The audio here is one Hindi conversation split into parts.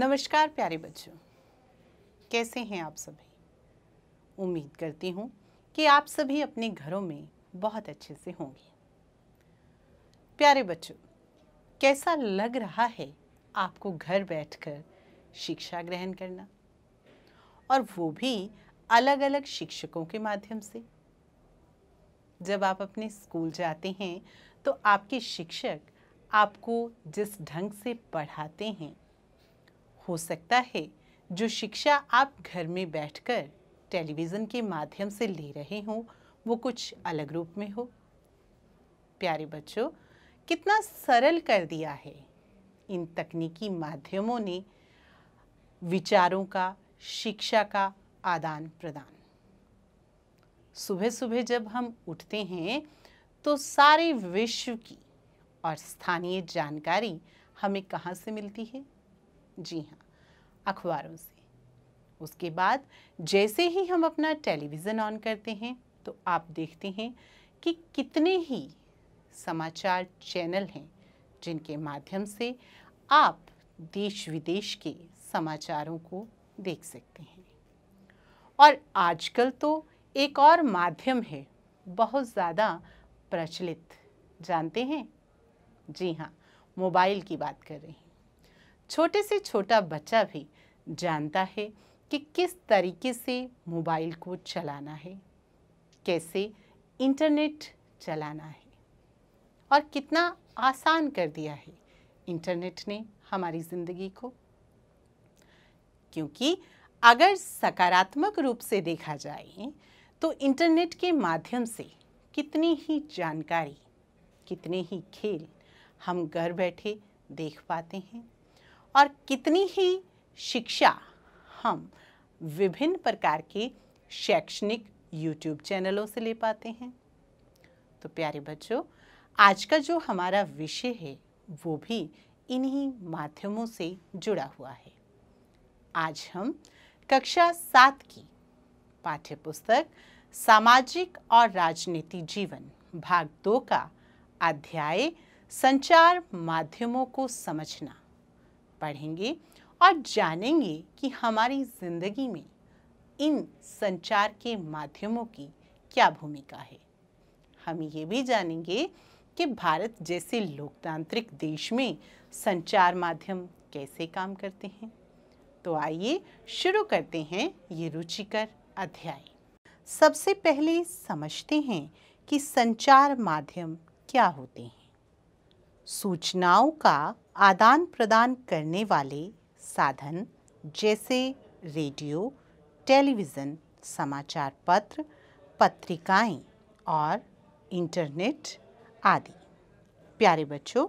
नमस्कार प्यारे बच्चों कैसे हैं आप सभी उम्मीद करती हूँ कि आप सभी अपने घरों में बहुत अच्छे से होंगे प्यारे बच्चों कैसा लग रहा है आपको घर बैठकर शिक्षा ग्रहण करना और वो भी अलग अलग शिक्षकों के माध्यम से जब आप अपने स्कूल जाते हैं तो आपके शिक्षक आपको जिस ढंग से पढ़ाते हैं हो सकता है जो शिक्षा आप घर में बैठकर टेलीविज़न के माध्यम से ले रहे हों वो कुछ अलग रूप में हो प्यारे बच्चों कितना सरल कर दिया है इन तकनीकी माध्यमों ने विचारों का शिक्षा का आदान प्रदान सुबह सुबह जब हम उठते हैं तो सारे विश्व की और स्थानीय जानकारी हमें कहाँ से मिलती है जी हाँ अखबारों से उसके बाद जैसे ही हम अपना टेलीविज़न ऑन करते हैं तो आप देखते हैं कि कितने ही समाचार चैनल हैं जिनके माध्यम से आप देश विदेश के समाचारों को देख सकते हैं और आजकल तो एक और माध्यम है बहुत ज़्यादा प्रचलित जानते हैं जी हाँ मोबाइल की बात कर रही हैं छोटे से छोटा बच्चा भी जानता है कि किस तरीके से मोबाइल को चलाना है कैसे इंटरनेट चलाना है और कितना आसान कर दिया है इंटरनेट ने हमारी ज़िंदगी को क्योंकि अगर सकारात्मक रूप से देखा जाए तो इंटरनेट के माध्यम से कितनी ही जानकारी कितने ही खेल हम घर बैठे देख पाते हैं और कितनी ही शिक्षा हम विभिन्न प्रकार के शैक्षणिक यूट्यूब चैनलों से ले पाते हैं तो प्यारे बच्चों आज का जो हमारा विषय है वो भी इन्हीं माध्यमों से जुड़ा हुआ है आज हम कक्षा सात की पाठ्यपुस्तक सामाजिक और राजनीति जीवन भाग दो का अध्याय संचार माध्यमों को समझना पढ़ेंगे और जानेंगे कि हमारी ज़िंदगी में इन संचार के माध्यमों की क्या भूमिका है हम ये भी जानेंगे कि भारत जैसे लोकतांत्रिक देश में संचार माध्यम कैसे काम करते हैं तो आइए शुरू करते हैं ये रुचिकर अध्याय सबसे पहले समझते हैं कि संचार माध्यम क्या होते हैं सूचनाओं का आदान प्रदान करने वाले साधन जैसे रेडियो टेलीविज़न समाचार पत्र पत्रिकाएं और इंटरनेट आदि प्यारे बच्चों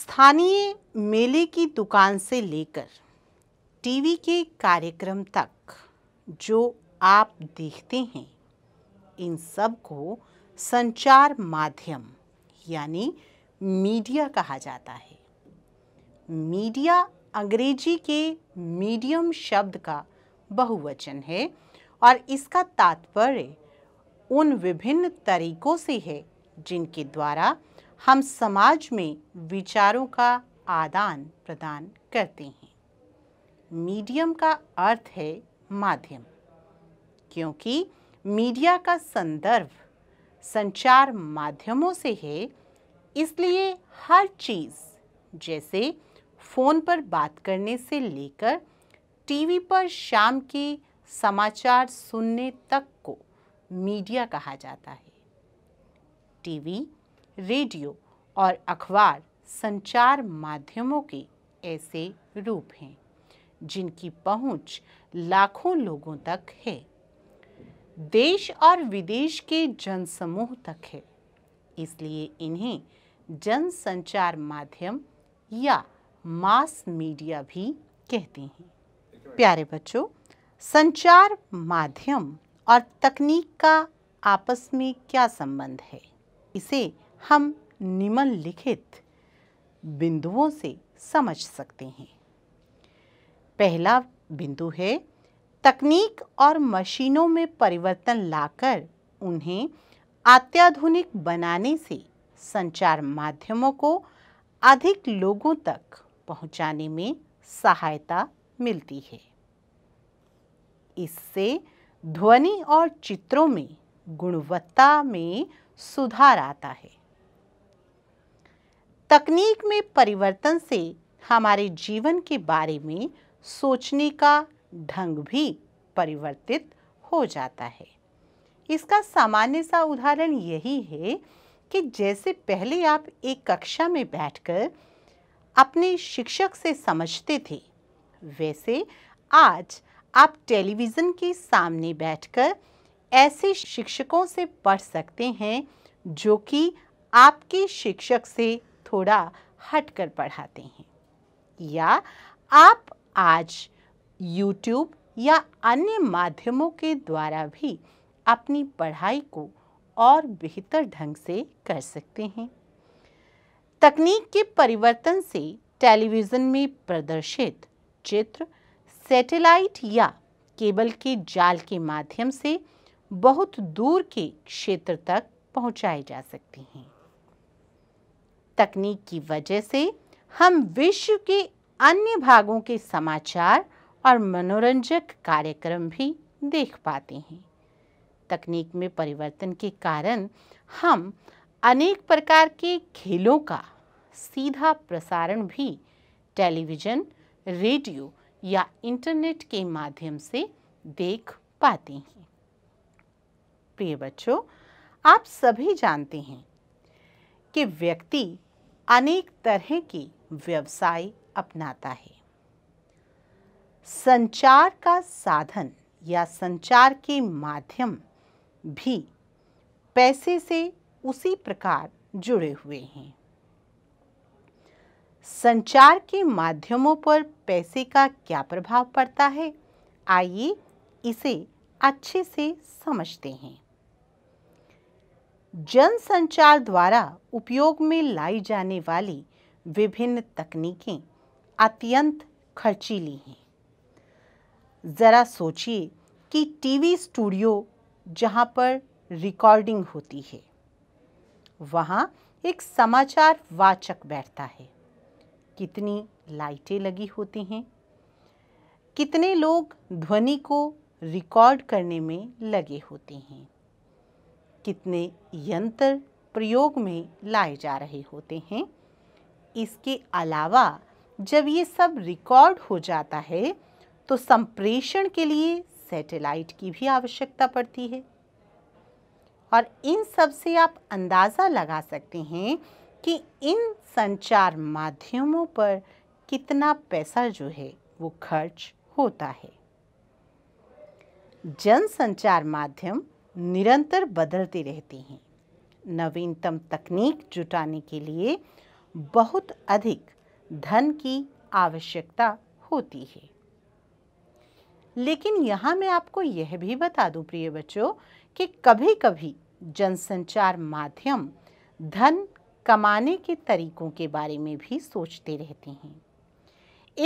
स्थानीय मेले की दुकान से लेकर टीवी के कार्यक्रम तक जो आप देखते हैं इन सब को संचार माध्यम यानी मीडिया कहा जाता है मीडिया अंग्रेजी के मीडियम शब्द का बहुवचन है और इसका तात्पर्य उन विभिन्न तरीकों से है जिनके द्वारा हम समाज में विचारों का आदान प्रदान करते हैं मीडियम का अर्थ है माध्यम क्योंकि मीडिया का संदर्भ संचार माध्यमों से है इसलिए हर चीज़ जैसे फ़ोन पर बात करने से लेकर टीवी पर शाम के समाचार सुनने तक को मीडिया कहा जाता है टीवी रेडियो और अखबार संचार माध्यमों के ऐसे रूप हैं जिनकी पहुंच लाखों लोगों तक है देश और विदेश के जनसमूह तक है इसलिए इन्हें जनसंचार माध्यम या मास मीडिया भी कहते हैं प्यारे बच्चों संचार माध्यम और तकनीक का आपस में क्या संबंध है इसे हम निम्नलिखित बिंदुओं से समझ सकते हैं पहला बिंदु है तकनीक और मशीनों में परिवर्तन लाकर उन्हें अत्याधुनिक बनाने से संचार माध्यमों को अधिक लोगों तक पहुंचाने में सहायता मिलती है इससे ध्वनि और चित्रों में गुणवत्ता में सुधार आता है तकनीक में परिवर्तन से हमारे जीवन के बारे में सोचने का ढंग भी परिवर्तित हो जाता है इसका सामान्य सा उदाहरण यही है कि जैसे पहले आप एक कक्षा में बैठकर अपने शिक्षक से समझते थे वैसे आज आप टेलीविज़न के सामने बैठकर ऐसे शिक्षकों से पढ़ सकते हैं जो कि आपके शिक्षक से थोड़ा हट कर पढ़ाते हैं या आप आज YouTube या अन्य माध्यमों के द्वारा भी अपनी पढ़ाई को और बेहतर ढंग से कर सकते हैं तकनीक के परिवर्तन से टेलीविज़न में प्रदर्शित चित्र सैटेलाइट या केबल के जाल के माध्यम से बहुत दूर के क्षेत्र तक पहुंचाए जा सकते हैं तकनीक की वजह से हम विश्व के अन्य भागों के समाचार और मनोरंजक कार्यक्रम भी देख पाते हैं तकनीक में परिवर्तन के कारण हम अनेक प्रकार के खेलों का सीधा प्रसारण भी टेलीविज़न रेडियो या इंटरनेट के माध्यम से देख पाते हैं प्रिय बच्चों आप सभी जानते हैं कि व्यक्ति अनेक तरह के व्यवसाय अपनाता है संचार का साधन या संचार के माध्यम भी पैसे से उसी प्रकार जुड़े हुए हैं संचार के माध्यमों पर पैसे का क्या प्रभाव पड़ता है आइए इसे अच्छे से समझते हैं जन संचार द्वारा उपयोग में लाई जाने वाली विभिन्न तकनीकें अत्यंत खर्चीली हैं ज़रा सोचिए कि टीवी स्टूडियो जहाँ पर रिकॉर्डिंग होती है वहाँ एक समाचार वाचक बैठता है कितनी लाइटें लगी होती हैं कितने लोग ध्वनि को रिकॉर्ड करने में लगे होते हैं कितने यंत्र प्रयोग में लाए जा रहे होते हैं इसके अलावा जब ये सब रिकॉर्ड हो जाता है तो संप्रेषण के लिए सैटेलाइट की भी आवश्यकता पड़ती है और इन सब से आप अंदाज़ा लगा सकते हैं कि इन संचार माध्यमों पर कितना पैसा जो है वो खर्च होता है जन संचार माध्यम निरंतर बदलते रहते हैं नवीनतम तकनीक जुटाने के लिए बहुत अधिक धन की आवश्यकता होती है लेकिन यहाँ मैं आपको यह भी बता दूं प्रिय बच्चों कि कभी कभी जनसंचार माध्यम धन कमाने के तरीकों के बारे में भी सोचते रहते हैं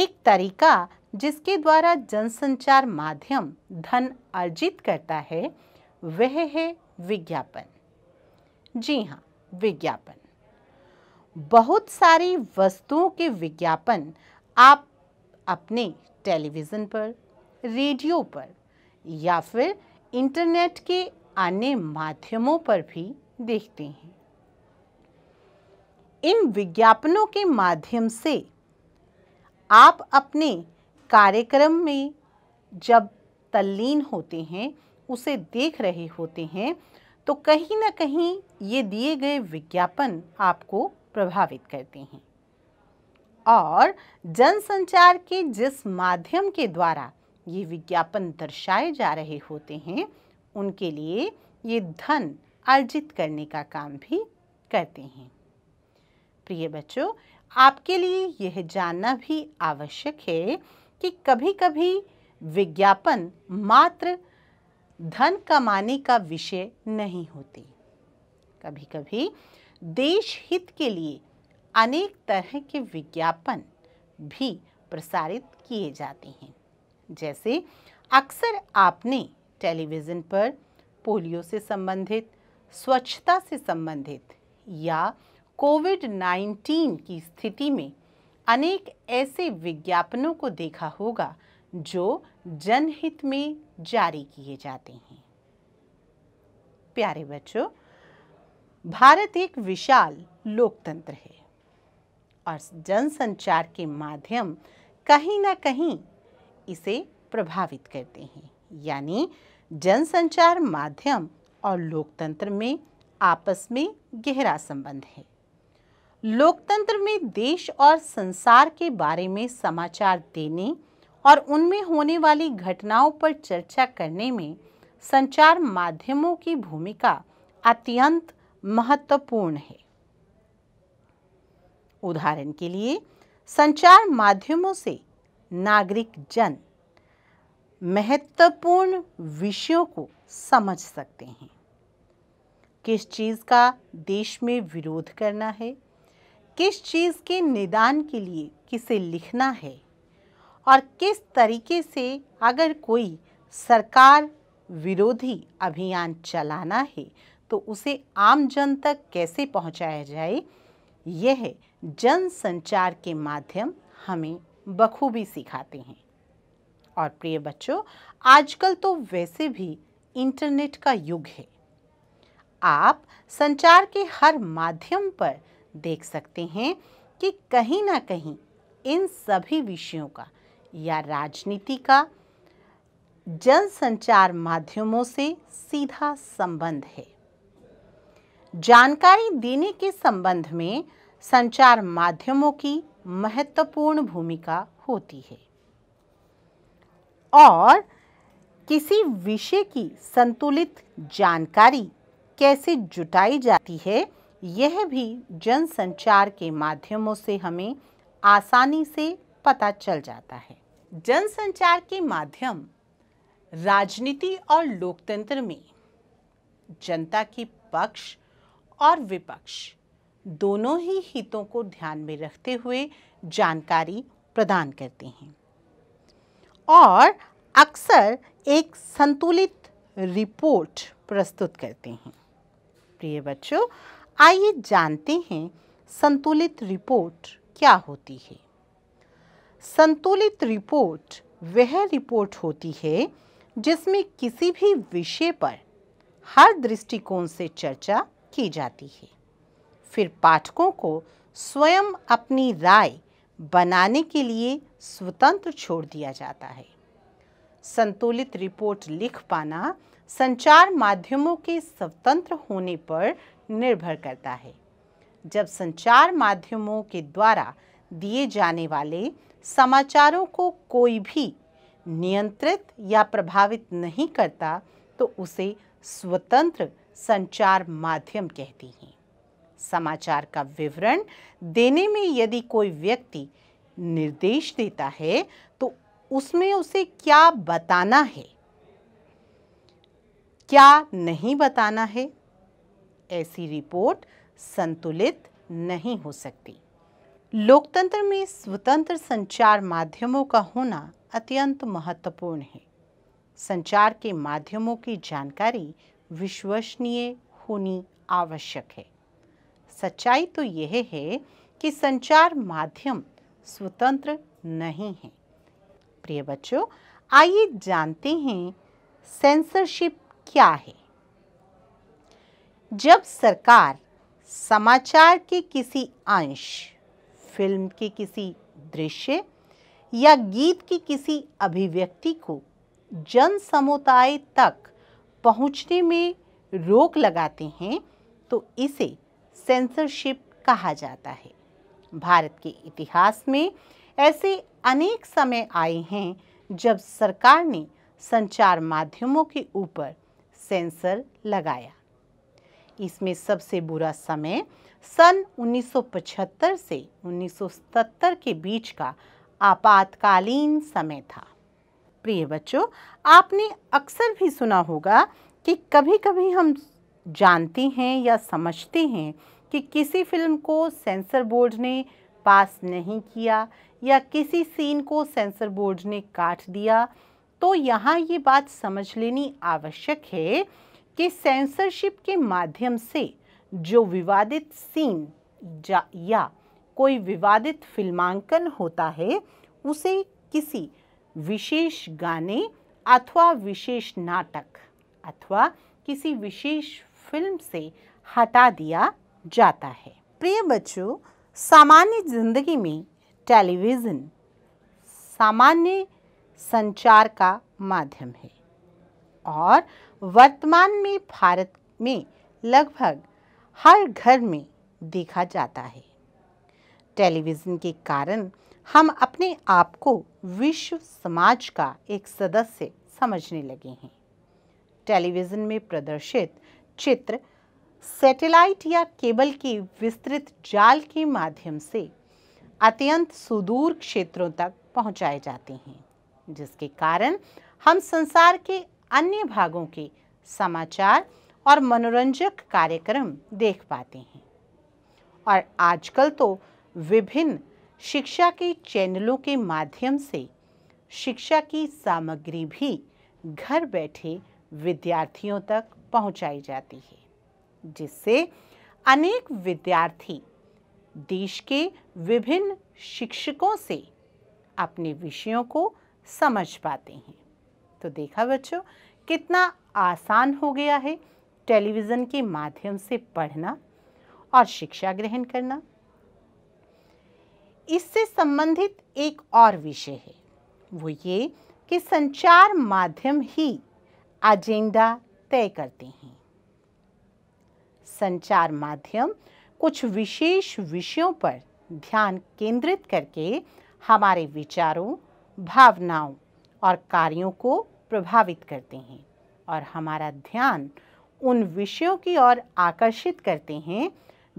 एक तरीका जिसके द्वारा जनसंचार माध्यम धन अर्जित करता है वह है विज्ञापन जी हाँ विज्ञापन बहुत सारी वस्तुओं के विज्ञापन आप अपने टेलीविज़न पर रेडियो पर या फिर इंटरनेट के अन्य माध्यमों पर भी देखते हैं इन विज्ञापनों के माध्यम से आप अपने कार्यक्रम में जब तल्लीन होते हैं उसे देख रहे होते हैं तो कहीं ना कहीं ये दिए गए विज्ञापन आपको प्रभावित करते हैं और जनसंचार के जिस माध्यम के द्वारा ये विज्ञापन दर्शाए जा रहे होते हैं उनके लिए ये धन अर्जित करने का काम भी करते हैं प्रिय बच्चों आपके लिए यह जानना भी आवश्यक है कि कभी कभी विज्ञापन मात्र धन कमाने का विषय नहीं होते कभी कभी देश हित के लिए अनेक तरह के विज्ञापन भी प्रसारित किए जाते हैं जैसे अक्सर आपने टेलीविज़न पर पोलियो से संबंधित स्वच्छता से संबंधित या कोविड 19 की स्थिति में अनेक ऐसे विज्ञापनों को देखा होगा जो जनहित में जारी किए जाते हैं प्यारे बच्चों भारत एक विशाल लोकतंत्र है और जनसंचार के माध्यम कहीं ना कहीं इसे प्रभावित करते हैं यानी जनसंचार माध्यम और लोकतंत्र में आपस में गहरा संबंध है लोकतंत्र में देश और संसार के बारे में समाचार देने और उनमें होने वाली घटनाओं पर चर्चा करने में संचार माध्यमों की भूमिका अत्यंत महत्वपूर्ण है उदाहरण के लिए संचार माध्यमों से नागरिक जन महत्वपूर्ण विषयों को समझ सकते हैं किस चीज़ का देश में विरोध करना है किस चीज़ के निदान के लिए किसे लिखना है और किस तरीके से अगर कोई सरकार विरोधी अभियान चलाना है तो उसे आम जन तक कैसे पहुंचाया जाए यह जन संचार के माध्यम हमें बखूबी सिखाते हैं और प्रिय बच्चों आजकल तो वैसे भी इंटरनेट का युग है आप संचार के हर माध्यम पर देख सकते हैं कि कहीं ना कहीं इन सभी विषयों का या राजनीति का जनसंचार माध्यमों से सीधा संबंध है जानकारी देने के संबंध में संचार माध्यमों की महत्वपूर्ण भूमिका होती है और किसी विषय की संतुलित जानकारी कैसे जुटाई जाती है यह भी जनसंचार के माध्यमों से हमें आसानी से पता चल जाता है जनसंचार के माध्यम राजनीति और लोकतंत्र में जनता के पक्ष और विपक्ष दोनों ही हितों को ध्यान में रखते हुए जानकारी प्रदान करते हैं और अक्सर एक संतुलित रिपोर्ट प्रस्तुत करते हैं प्रिय बच्चों आइए जानते हैं संतुलित रिपोर्ट क्या होती है संतुलित रिपोर्ट वह रिपोर्ट होती है जिसमें किसी भी विषय पर हर दृष्टिकोण से चर्चा की जाती है फिर पाठकों को स्वयं अपनी राय बनाने के लिए स्वतंत्र छोड़ दिया जाता है संतुलित रिपोर्ट लिख पाना संचार माध्यमों के स्वतंत्र होने पर निर्भर करता है जब संचार माध्यमों के द्वारा दिए जाने वाले समाचारों को कोई भी नियंत्रित या प्रभावित नहीं करता तो उसे स्वतंत्र संचार माध्यम कहती हैं समाचार का विवरण देने में यदि कोई व्यक्ति निर्देश देता है तो उसमें उसे क्या बताना है क्या नहीं बताना है ऐसी रिपोर्ट संतुलित नहीं हो सकती लोकतंत्र में स्वतंत्र संचार माध्यमों का होना अत्यंत महत्वपूर्ण है संचार के माध्यमों की जानकारी विश्वसनीय होनी आवश्यक है सच्चाई तो यह है कि संचार माध्यम स्वतंत्र नहीं है प्रिय बच्चों आइए जानते हैं सेंसरशिप क्या है जब सरकार समाचार के किसी अंश फिल्म के किसी दृश्य या गीत की किसी अभिव्यक्ति को जन समुदाय तक पहुंचने में रोक लगाते हैं तो इसे सेंसरशिप कहा जाता है भारत के इतिहास में ऐसे अनेक समय आए हैं जब सरकार ने संचार माध्यमों के ऊपर सेंसर लगाया इसमें सबसे बुरा समय सन 1975 से 1977 के बीच का आपातकालीन समय था प्रिय बच्चों आपने अक्सर भी सुना होगा कि कभी कभी हम जानते हैं या समझते हैं कि किसी फिल्म को सेंसर बोर्ड ने पास नहीं किया या किसी सीन को सेंसर बोर्ड ने काट दिया तो यहाँ ये बात समझ लेनी आवश्यक है कि सेंसरशिप के माध्यम से जो विवादित सीन या कोई विवादित फिल्मांकन होता है उसे किसी विशेष गाने अथवा विशेष नाटक अथवा किसी विशेष फिल्म से हटा दिया जाता है प्रिय बच्चों सामान्य जिंदगी में टेलीविज़न सामान्य संचार का माध्यम है और वर्तमान में भारत में लगभग हर घर में देखा जाता है टेलीविज़न के कारण हम अपने आप को विश्व समाज का एक सदस्य समझने लगे हैं टेलीविज़न में प्रदर्शित चित्र सैटेलाइट या केबल के विस्तृत जाल के माध्यम से अत्यंत सुदूर क्षेत्रों तक पहुंचाए जाते हैं जिसके कारण हम संसार के अन्य भागों के समाचार और मनोरंजक कार्यक्रम देख पाते हैं और आजकल तो विभिन्न शिक्षा के चैनलों के माध्यम से शिक्षा की सामग्री भी घर बैठे विद्यार्थियों तक पहुंचाई जाती है जिससे अनेक विद्यार्थी देश के विभिन्न शिक्षकों से अपने विषयों को समझ पाते हैं तो देखा बच्चों कितना आसान हो गया है टेलीविज़न के माध्यम से पढ़ना और शिक्षा ग्रहण करना इससे संबंधित एक और विषय है वो ये कि संचार माध्यम ही एजेंडा तय करते हैं संचार माध्यम कुछ विशेष विषयों पर ध्यान केंद्रित करके हमारे विचारों भावनाओं और कार्यों को प्रभावित करते हैं और हमारा ध्यान उन विषयों की ओर आकर्षित करते हैं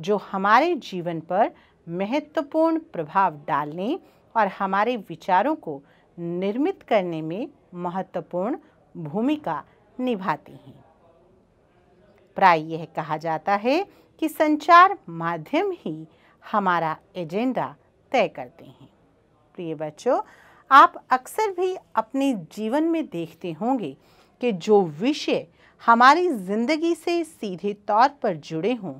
जो हमारे जीवन पर महत्वपूर्ण प्रभाव डालने और हमारे विचारों को निर्मित करने में महत्वपूर्ण भूमिका निभाते हैं प्राय यह कहा जाता है कि संचार माध्यम ही हमारा एजेंडा तय करते हैं प्रिय बच्चों आप अक्सर भी अपने जीवन में देखते होंगे कि जो विषय हमारी ज़िंदगी से सीधे तौर पर जुड़े हों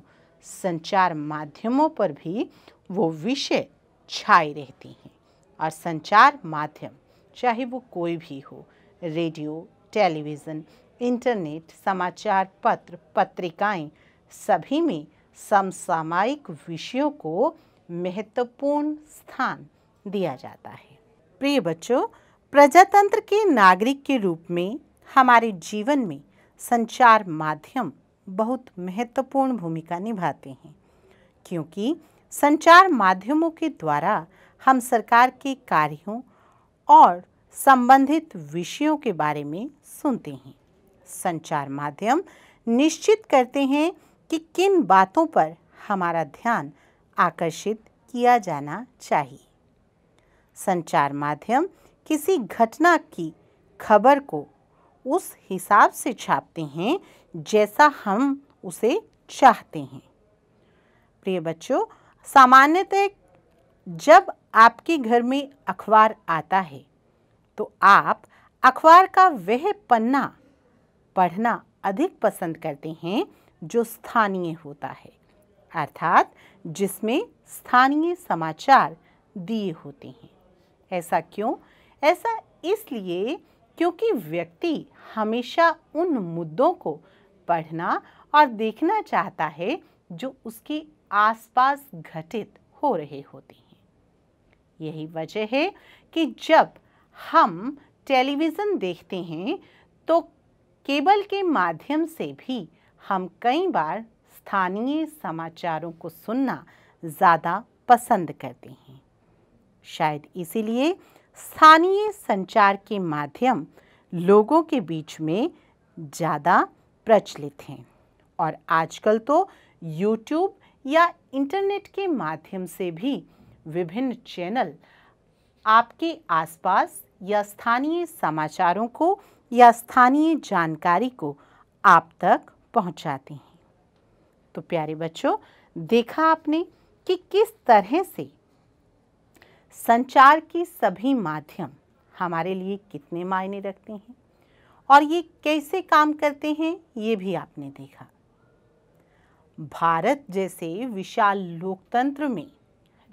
संचार माध्यमों पर भी वो विषय छाए रहते हैं और संचार माध्यम चाहे वो कोई भी हो रेडियो टेलीविज़न इंटरनेट समाचार पत्र पत्रिकाएं सभी में समसामायिक विषयों को महत्वपूर्ण स्थान दिया जाता है प्रिय बच्चों प्रजातंत्र के नागरिक के रूप में हमारे जीवन में संचार माध्यम बहुत महत्वपूर्ण भूमिका निभाते हैं क्योंकि संचार माध्यमों के द्वारा हम सरकार के कार्यों और संबंधित विषयों के बारे में सुनते हैं संचार माध्यम निश्चित करते हैं कि किन बातों पर हमारा ध्यान आकर्षित किया जाना चाहिए संचार माध्यम किसी घटना की खबर को उस हिसाब से छापते हैं जैसा हम उसे चाहते हैं प्रिय बच्चों सामान्यतः जब आपके घर में अखबार आता है तो आप अखबार का वह पन्ना पढ़ना अधिक पसंद करते हैं जो स्थानीय होता है अर्थात जिसमें स्थानीय समाचार दिए होते हैं ऐसा क्यों ऐसा इसलिए क्योंकि व्यक्ति हमेशा उन मुद्दों को पढ़ना और देखना चाहता है जो उसके आसपास घटित हो रहे होते हैं यही वजह है कि जब हम टेलीविज़न देखते हैं तो केबल के माध्यम से भी हम कई बार स्थानीय समाचारों को सुनना ज़्यादा पसंद करते हैं शायद इसीलिए स्थानीय संचार के माध्यम लोगों के बीच में ज़्यादा प्रचलित हैं और आजकल तो यूट्यूब या इंटरनेट के माध्यम से भी विभिन्न चैनल आपके आसपास या स्थानीय समाचारों को या स्थानीय जानकारी को आप तक पहुंचाते हैं तो प्यारे बच्चों देखा आपने कि किस तरह से संचार के सभी माध्यम हमारे लिए कितने मायने रखते हैं और ये कैसे काम करते हैं ये भी आपने देखा भारत जैसे विशाल लोकतंत्र में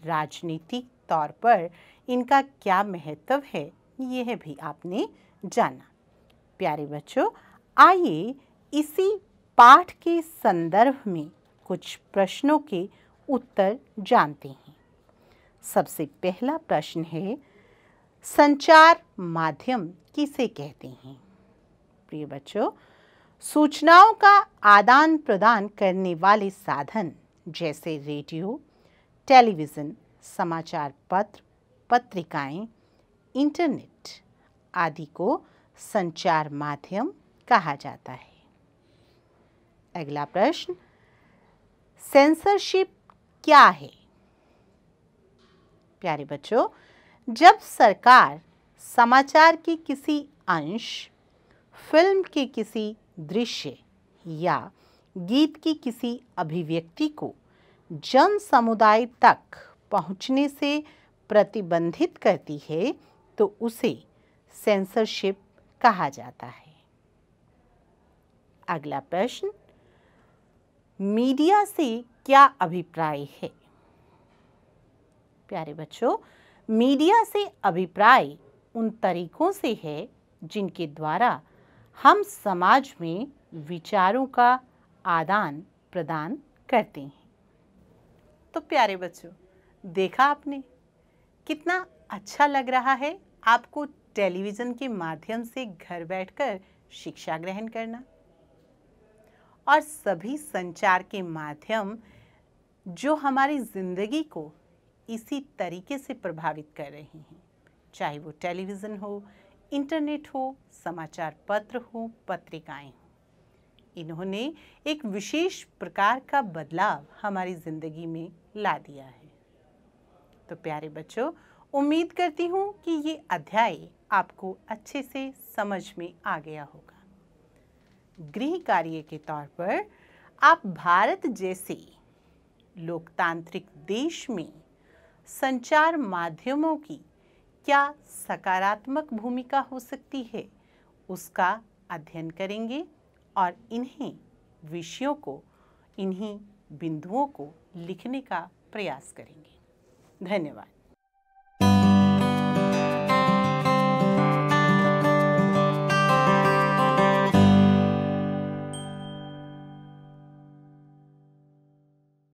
राजनीतिक तौर पर इनका क्या महत्व है यह भी आपने जाना प्यारे बच्चों आइए इसी पाठ के संदर्भ में कुछ प्रश्नों के उत्तर जानते हैं सबसे पहला प्रश्न है संचार माध्यम किसे कहते हैं प्रिय बच्चों सूचनाओं का आदान प्रदान करने वाले साधन जैसे रेडियो टेलीविज़न समाचार पत्र पत्रिकाएं, इंटरनेट आदि को संचार माध्यम कहा जाता है अगला प्रश्न सेंसरशिप क्या है प्यारे बच्चों जब सरकार समाचार के किसी अंश फिल्म के किसी दृश्य या गीत की किसी अभिव्यक्ति को जन समुदाय तक पहुंचने से प्रतिबंधित करती है तो उसे सेंसरशिप कहा जाता है अगला प्रश्न मीडिया से क्या अभिप्राय है प्यारे बच्चों मीडिया से अभिप्राय उन तरीकों से है जिनके द्वारा हम समाज में विचारों का आदान प्रदान करते हैं तो प्यारे बच्चों देखा आपने कितना अच्छा लग रहा है आपको टेलीविज़न के माध्यम से घर बैठकर शिक्षा ग्रहण करना और सभी संचार के माध्यम जो हमारी ज़िंदगी को इसी तरीके से प्रभावित कर रहे हैं चाहे वो टेलीविज़न हो इंटरनेट हो समाचार पत्र हो पत्रिकाएं हो इन्होंने एक विशेष प्रकार का बदलाव हमारी ज़िंदगी में ला दिया है तो प्यारे बच्चों उम्मीद करती हूँ कि ये अध्याय आपको अच्छे से समझ में आ गया होगा गृह कार्य के तौर पर आप भारत जैसे लोकतांत्रिक देश में संचार माध्यमों की क्या सकारात्मक भूमिका हो सकती है उसका अध्ययन करेंगे और इन्हीं विषयों को इन्हीं बिंदुओं को लिखने का प्रयास करेंगे धन्यवाद